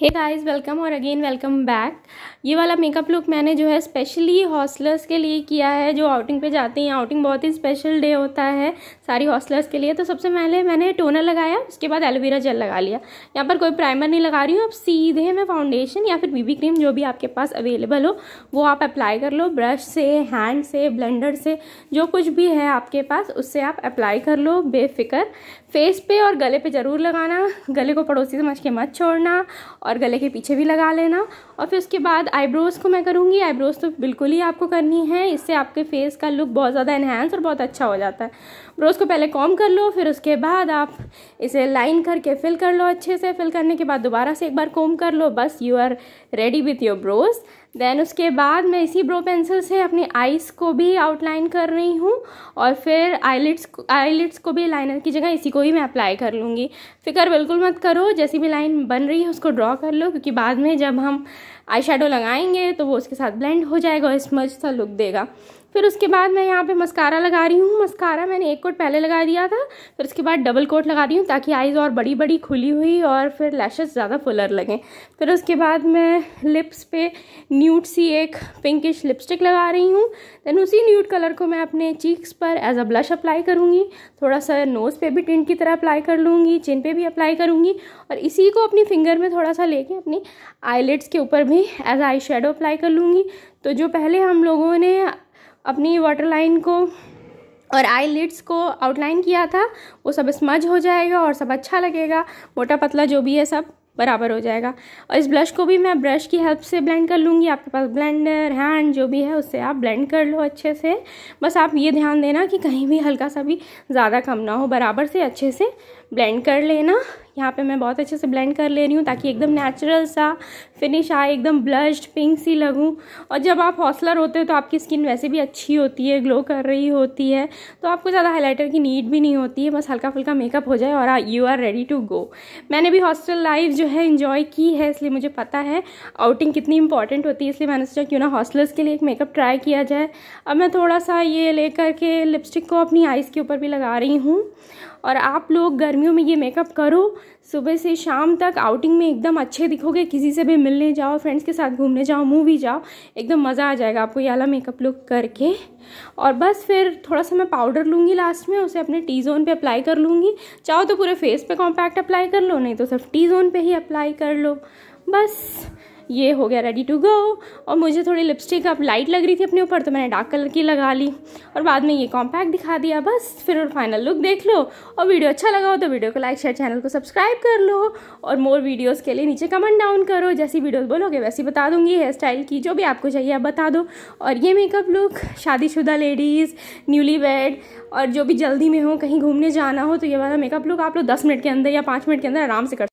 हे guys welcome और again welcome back ये वाला मेकअप लुक मैंने जो है स्पेशली हॉस्टलर्स के लिए किया है जो आउटिंग पे जाते हैं आउटिंग बहुत ही स्पेशल डे होता है सारी हॉस्टलर्स के लिए तो सबसे पहले मैंने टोनर लगाया उसके बाद एलोवेरा जेल लगा लिया यहाँ पर कोई प्राइमर नहीं लगा रही हूँ अब सीधे मैं फाउंडेशन या फिर बीबी क्रीम जो भी आपके पास अवेलेबल हो वो आप अप्लाई कर लो ब्रश से हैंड से ब्लेंडर से जो कुछ भी है आपके पास उससे आप अप्लाई कर लो बेफिक्र फेस पे और गले पे ज़रूर लगाना गले को पड़ोसी समझ के मत छोड़ना और गले के पीछे भी लगा लेना और फिर उसके बाद आईब्रोज़ को मैं करूँगी आईब्रोज़ तो बिल्कुल ही आपको करनी है इससे आपके फेस का लुक बहुत ज़्यादा इन्हेंस और बहुत अच्छा हो जाता है ब्रोज़ को पहले कॉम कर लो फिर उसके बाद आप इसे लाइन करके फिल कर लो अच्छे से फिल करने के बाद दोबारा से एक बार कॉम कर लो बस you are ready with your brows then उसके बाद मैं इसी ब्रो पेंसिल से अपनी आइस को भी आउटलाइन कर रही हूँ और फिर आईलिट्स आईलिट्स को भी लाइनर की जगह इसी को ही मैं अप्लाई कर लूँगी फिक्र बिल्कुल मत करो जैसी भी लाइन बन रही है उसको ड्रॉ कर लो क्योंकि बाद में जब हम आई लगाएंगे तो वो उसके साथ ब्लेंड हो जाएगा और स्मज सा लुक देगा फिर उसके बाद मैं यहाँ पे मस्कारा लगा रही हूँ मस्कारा मैंने एक कोट पहले लगा दिया था फिर उसके बाद डबल कोट लगा रही हूँ ताकि आइज़ और बड़ी बड़ी खुली हुई और फिर लैशेस ज़्यादा फुलर लगें फिर उसके बाद मैं लिप्स पे न्यूट सी एक पिंकिश लिपस्टिक लगा रही हूँ देन उसी न्यूट कलर को मैं अपने चीक्स पर एज अ ब्लश अप्लाई करूँगी थोड़ा सा नोज़ पर भी टिंट की तरह अप्लाई कर लूँगी चिन पर भी अप्लाई करूँगी और इसी को अपनी फिंगर में थोड़ा सा लेके अपनी आईलेट्स के ऊपर भी एज आई शेडो अप्लाई कर लूँगी तो जो पहले हम लोगों ने अपनी वाटर लाइन को और आई लिड्स को आउटलाइन किया था वो सब स्मज हो जाएगा और सब अच्छा लगेगा मोटा पतला जो भी है सब बराबर हो जाएगा और इस ब्लश को भी मैं ब्रश की हेल्प से ब्लेंड कर लूँगी आपके पास ब्लेंडर हैंड जो भी है उससे आप ब्लेंड कर लो अच्छे से बस आप ये ध्यान देना कि कहीं भी हल्का सा भी ज़्यादा कम ना हो बराबर से अच्छे से ब्लेंड कर लेना यहाँ पे मैं बहुत अच्छे से ब्लेंड कर ले रही हूँ ताकि एकदम नेचुरल सा फिनिश आए एकदम ब्लश्ड पिंक सी लगूँ और जब आप हौसलर होते हो तो आपकी स्किन वैसे भी अच्छी होती है ग्लो कर रही होती है तो आपको ज़्यादा हाईलाइटर की नीड भी नहीं होती है बस हल्का फुल्का मेकअप हो जाए और you are ready to go मैंने भी हॉस्टल लाइफ जो है इन्जॉय की है इसलिए मुझे पता है आउटिंग कितनी इंपॉर्टेंट होती है इसलिए मैंने सोचा क्यों ना हॉस्टलर्स के लिए एक मेकअप ट्राई किया जाए अब मैं थोड़ा सा ये लेकर के लिपस्टिक को अपनी आइज़ के ऊपर भी लगा रही हूँ और आप लोग गर्मियों में ये मेकअप करो सुबह से शाम तक आउटिंग में एकदम अच्छे दिखोगे किसी से भी मिलने जाओ फ्रेंड्स के साथ घूमने जाओ मूवी जाओ एकदम मज़ा आ जाएगा आपको ये वाला मेकअप लुक करके और बस फिर थोड़ा सा मैं पाउडर लूँगी लास्ट में उसे अपने टी जोन पर अप्लाई कर लूँगी चाहो तो पूरे फेस पे कॉम्पैक्ट अप्लाई कर लो नहीं तो सिर्फ टी जोन पर ही अप्लाई कर लो बस ये हो गया रेडी टू गो और मुझे थोड़ी लिपस्टिक अब लाइट लग रही थी अपने ऊपर तो मैंने डार्क कलर की लगा ली और बाद में ये कॉम्पैक्ट दिखा दिया बस फिर और फाइनल लुक देख लो और वीडियो अच्छा लगा हो तो वीडियो को लाइक शेयर चैनल को सब्सक्राइब कर लो और मोर वीडियोज़ के लिए नीचे कमेंट डाउन करो जैसी वीडियोज़ बोलोगे वैसी बता दूँगी हेयर स्टाइल की जो भी आपको चाहिए आप बता दो और ये मेकअप लुक शादीशुदा लेडीज़ न्यूली वेड और जो भी जल्दी में हो कहीं घूमने जाना हो तो ये वाला मेकअप लुक आप लोग दस मिनट के अंदर या पाँच मिनट के अंदर आराम से कर